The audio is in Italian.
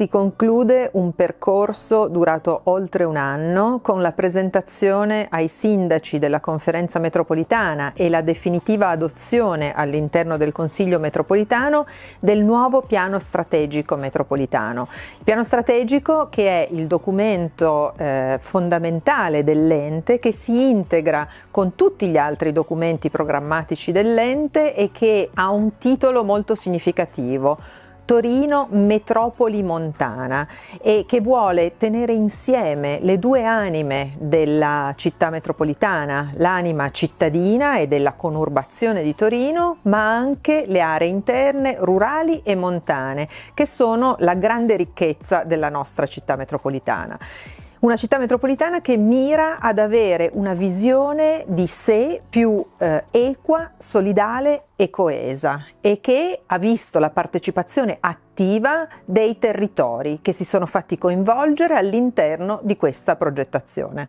Si conclude un percorso durato oltre un anno con la presentazione ai sindaci della conferenza metropolitana e la definitiva adozione all'interno del Consiglio metropolitano del nuovo piano strategico metropolitano. Il piano strategico che è il documento eh, fondamentale dell'ente che si integra con tutti gli altri documenti programmatici dell'ente e che ha un titolo molto significativo Torino metropoli montana e che vuole tenere insieme le due anime della città metropolitana, l'anima cittadina e della conurbazione di Torino, ma anche le aree interne, rurali e montane, che sono la grande ricchezza della nostra città metropolitana. Una città metropolitana che mira ad avere una visione di sé più eh, equa, solidale e coesa e che ha visto la partecipazione attiva dei territori che si sono fatti coinvolgere all'interno di questa progettazione.